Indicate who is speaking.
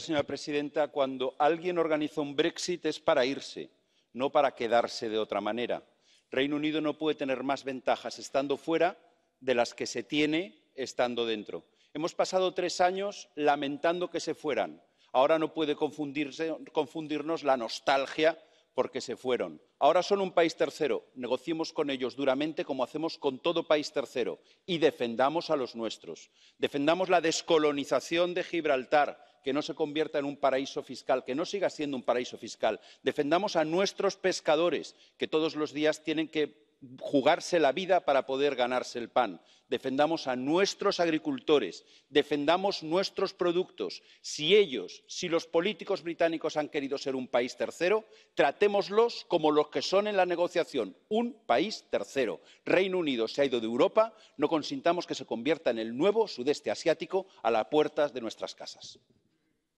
Speaker 1: señora presidenta cuando alguien organiza un brexit es para irse no para quedarse de otra manera. reino unido no puede tener más ventajas estando fuera de las que se tiene estando dentro. hemos pasado tres años lamentando que se fueran. ahora no puede confundirnos la nostalgia porque se fueron. Ahora son un país tercero. Negociemos con ellos duramente como hacemos con todo país tercero y defendamos a los nuestros. Defendamos la descolonización de Gibraltar que no se convierta en un paraíso fiscal, que no siga siendo un paraíso fiscal. Defendamos a nuestros pescadores, que todos los días tienen que jugarse la vida para poder ganarse el pan. Defendamos a nuestros agricultores, defendamos nuestros productos. Si ellos, si los políticos británicos han querido ser un país tercero, tratémoslos como los que son en la negociación, un país tercero. Reino Unido se ha ido de Europa, no consintamos que se convierta en el nuevo sudeste asiático a las puertas de nuestras casas.